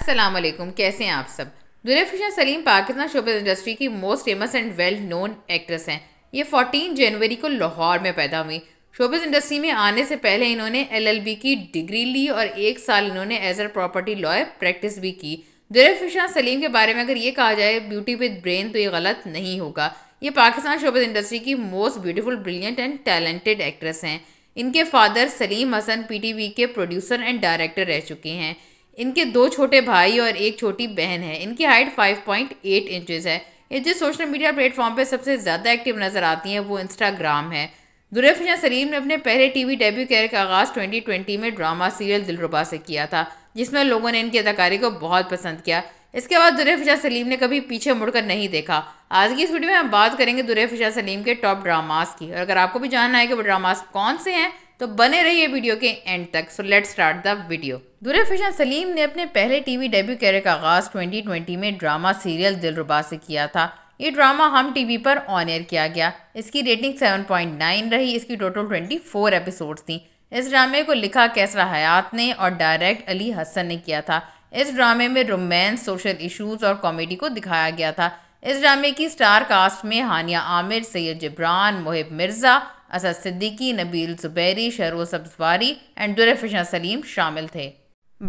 असलम कैसे हैं आप सब फिशा सलीम पाकिस्तान शोबे इंडस्ट्री की most famous and well known actress हैं ये 14 जनवरी को लाहौर में पैदा हुई शोबे इंडस्ट्री में आने से पहले इन्होंने एलएलबी की डिग्री ली और एक साल इन्होंने as a property lawyer practice भी की फिशा सलीम के बारे में अगर ये कहा जाए ब्यूटी विद ब्रेन तो ये गलत नहीं होगा ये पाकिस्तान शोबे इंडस्ट्री की most beautiful brilliant and talented actress हैं इनके फादर सलीम हसन पीटीवी के प्रोड्यूसर एंड डायरेक्टर रह चुके हैं इनके दो छोटे भाई और एक छोटी बहन है इनकी हाइट 5.8 इंचेस है ये जिस सोशल मीडिया प्लेटफॉर्म पर सबसे ज़्यादा एक्टिव नज़र आती हैं वो इंस्टाग्राम है दुरफिया सलीम ने अपने पहले टीवी डेब्यू कैरियर का आगाज़ 2020 में ड्रामा सीरियल दिलरुबा से किया था जिसमें लोगों ने इनकी अदाकारी को बहुत पसंद किया इसके बाद दुर्फिशा सलीम ने कभी पीछे मुड़कर नहीं देखा आज की इस वीडियो में हम बात करेंगे दुर्फिशा सलीम के टॉप ड्रामास की और अगर आपको भी जानना है कि वो ड्रामास कौन से हैं तो बने रहिए वीडियो के एंड तक so let start the video Durefishan Saleem ने अपने पहले टीवी डेब्यू कैरियर का आगाज़ 2020 में ड्रामा सीरियल दिलरुबा से किया था ये ड्रामा हम टीवी पर ऑन एयर किया गया इसकी रेटिंग 7.9 रही इसकी टोटल 24 एपिसोड्स थी इस ड्रामे को लिखा कैसरा हयात ने और डायरेक्ट अली हसन ने किया था इस ड्रामे में रोमांस सोशल इश्यूज और कॉमेडी को दिखाया गया था इस ड्रामे की स्टार कास्ट में हानिया आमिर सैयद जबरान मोहिब मिर्ज़ा असद सिद्दीकी नबील जुबैरी शहरो सब्जवारी एंड दुरफिशा सलीम शामिल थे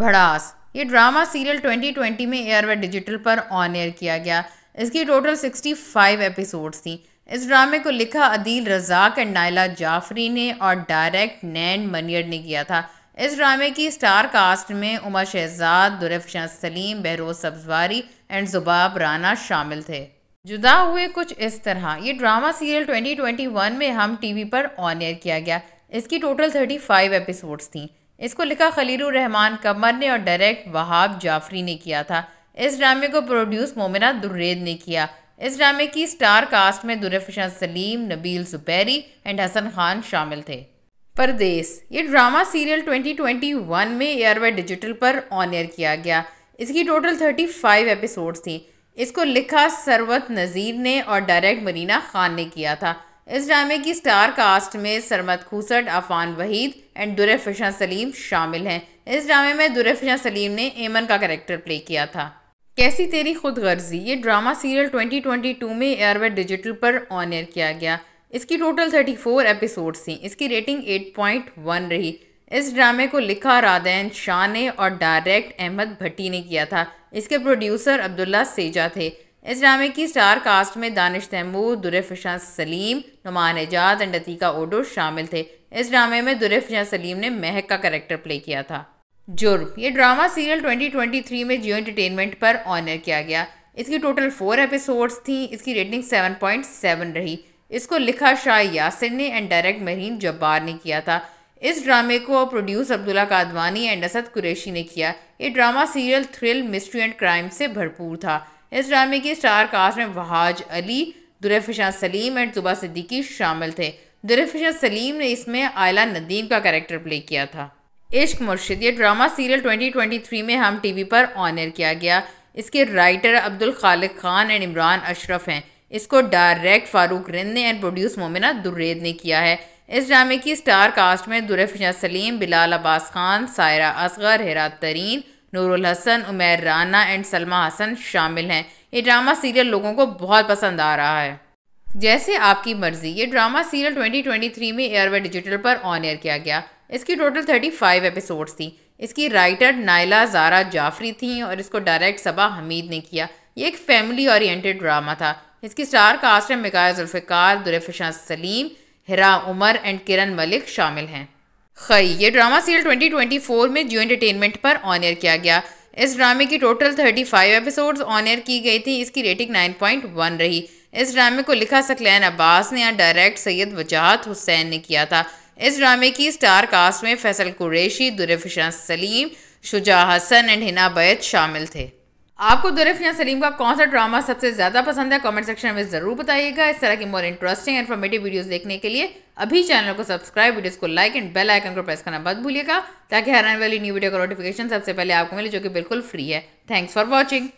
भड़ास ये ड्रामा सीरियल 2020 में एयरवे डिजिटल पर ऑन एयर किया गया इसकी टोटल 65 एपिसोड्स थी इस ड्रामे को लिखा अदील रजाक एंड नायला जाफरी ने और डायरेक्ट नैन मनियर ने किया था इस ड्रामे की स्टार कास्ट में उमा शहजाद दुरफशाह शाह सलीम बहरोज सब्जवारी एंड जुबाब राना शामिल थे जुदा हुए कुछ इस तरह ये ड्रामा सीरियल 2021 में हम टीवी पर ऑन एयर किया गया इसकी टोटल 35 एपिसोड्स थी इसको लिखा खलील रहमान कमर ने और डायरेक्ट वहाब जाफरी ने किया था इस ड्रामे को प्रोड्यूस मोमिना दुर्रेद ने किया इस ड्रामे की स्टार कास्ट में दुरफशाह सलीम नबील सुपैरी एंड हसन खान शामिल थे परदेस ये ड्रामा सीरियल 2021 में एयरवे डिजिटल पर ऑन एयर किया गया इसकी टोटल 35 एपिसोड्स थी इसको लिखा सरवत नज़ीर ने और डायरेक्ट मरीना खान ने किया था इस ड्रामे की स्टार कास्ट में सरमत खूसट अफान वहीद एंड दुरफिशा सलीम शामिल हैं इस ड्रामे में दुरफिशा सलीम ने एमन का कैरेक्टर प्ले किया था कैसी तेरी खुद गर्जी ये ड्रामा सीरियल 2022 में एयरवे डिजिटल पर ऑन एयर किया गया इसकी टोटल थर्टी फोर एपिसोड्स थी इसकी रेटिंग एट पॉइंट वन रही इस ड्रामे को लिखा राधेन शाह ने और डायरेक्ट अहमद भट्टी ने किया था इसके प्रोड्यूसर अब्दुल्ला सेजा थे इस ड्रामे की स्टार कास्ट में दानिश तैमूर दुरफशां सलीम नुमान एजाज एंड अतीका ओडो शामिल थे इस ड्रामे में दुरफशां सलीम ने महक का करेक्टर प्ले किया था जुर्म ये ड्रामा सीरियल 2023 में जियो एंटरटेनमेंट पर ऑनर किया गया इसकी टोटल फोर एपिसोड्स थी इसकी रेटिंग 7.7 रही इसको लिखा शाह यासिर ने एंड डायरेक्ट महरीन जब्बार ने किया था इस ड्रामे को प्रोड्यूस अब्दुल्ला कादवानी एंड असद कुरैशी ने किया ये drama serial thrill mystery and crime से भरपूर था इस ड्रामे के स्टार कास्ट में वहाज अली दुरफिशा सलीम एंड जुबा सिद्दीकी शामिल थे दुरफिशा सलीम ने इसमें आयला नदीम का कैरेक्टर प्ले किया था इश्क मुर्शिद ये ड्रामा सीरियल 2023 में हम टीवी पर ऑनर किया गया इसके राइटर अब्दुल खालिक खान एंड इमरान अशरफ हैं इसको डायरेक्ट फारूक रिंद ने एंड प्रोड्यूस मोमिना दुर्रेद ने किया है इस ड्रामे की स्टार कास्ट में दुरफिशा सलीम बिलाल अब्बास खान सायरा असगर हेरा तरीन नूरुल हसन उमेर राना एंड सलमा हसन शामिल हैं ये ड्रामा सीरियल लोगों को बहुत पसंद आ रहा है जैसे आपकी मर्जी ये ड्रामा सीरियल 2023 में एयरवे डिजिटल पर ऑन एयर किया गया इसकी टोटल 35 एपिसोड्स थी इसकी राइटर नायला जारा जाफरी थी और इसको डायरेक्ट सबा हमीद ने किया ये एक फैमिली ओरिएंटेड ड्रामा था इसकी स्टार कास्ट में मिकाया जुल्फ़िकार दुरफिशा सलीम हिरा उमर एंड किरण मलिक शामिल हैं खई ये ड्रामा सीरियल 2024 में जियो एंटरटेनमेंट पर ऑन एयर किया गया इस ड्रामे की टोटल 35 एपिसोड ऑन एयर की गई थी इसकी रेटिंग 9.1 रही इस ड्रामे को लिखा सकलैन अब्बास ने या डायरेक्ट सैयद वजाहत हुसैन ने किया था इस ड्रामे की स्टार कास्ट में फैसल कुरेशी दुरफिशा सलीम शुजा हसन एंड हिना बैत शामिल थे आपको दुरफ या सलीम का कौन सा ड्रामा सबसे ज़्यादा पसंद है कमेंट सेक्शन में ज़रूर बताइएगा इस तरह की मोर इंटरेस्टिंग इन्फॉर्मेटिव वीडियोस देखने के लिए अभी चैनल को सब्सक्राइब वीडियोस को लाइक एंड बेल आइकन को प्रेस करना मत भूलिएगा ताकि हर आने वाली न्यू वीडियो का नोटिफिकेशन सबसे पहले आपको मिले जो कि बिल्कुल फ्री है थैंक्स फॉर वॉचिंग